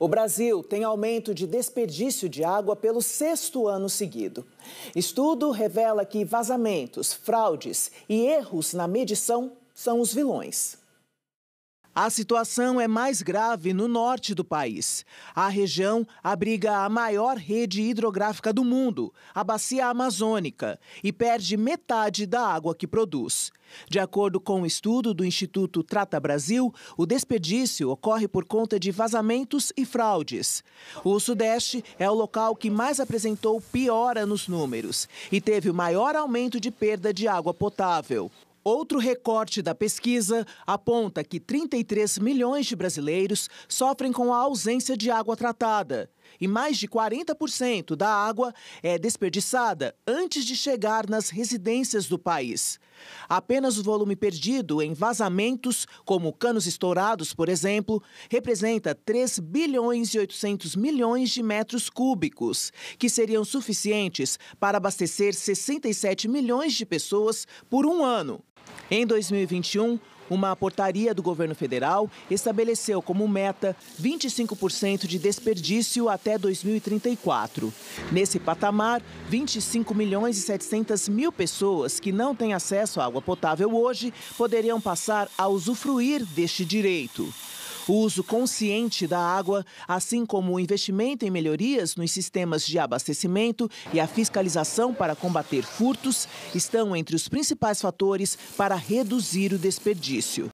O Brasil tem aumento de desperdício de água pelo sexto ano seguido. Estudo revela que vazamentos, fraudes e erros na medição são os vilões. A situação é mais grave no norte do país. A região abriga a maior rede hidrográfica do mundo, a Bacia Amazônica, e perde metade da água que produz. De acordo com o um estudo do Instituto Trata Brasil, o desperdício ocorre por conta de vazamentos e fraudes. O Sudeste é o local que mais apresentou piora nos números e teve o maior aumento de perda de água potável. Outro recorte da pesquisa aponta que 33 milhões de brasileiros sofrem com a ausência de água tratada e mais de 40% da água é desperdiçada antes de chegar nas residências do país. Apenas o volume perdido em vazamentos, como canos estourados, por exemplo, representa 3 bilhões e 800 milhões de metros cúbicos, que seriam suficientes para abastecer 67 milhões de pessoas por um ano. Em 2021, uma portaria do governo federal estabeleceu como meta 25% de desperdício até 2034. Nesse patamar, 25 milhões e 700 mil pessoas que não têm acesso à água potável hoje poderiam passar a usufruir deste direito. O uso consciente da água, assim como o investimento em melhorias nos sistemas de abastecimento e a fiscalização para combater furtos, estão entre os principais fatores para reduzir o desperdício.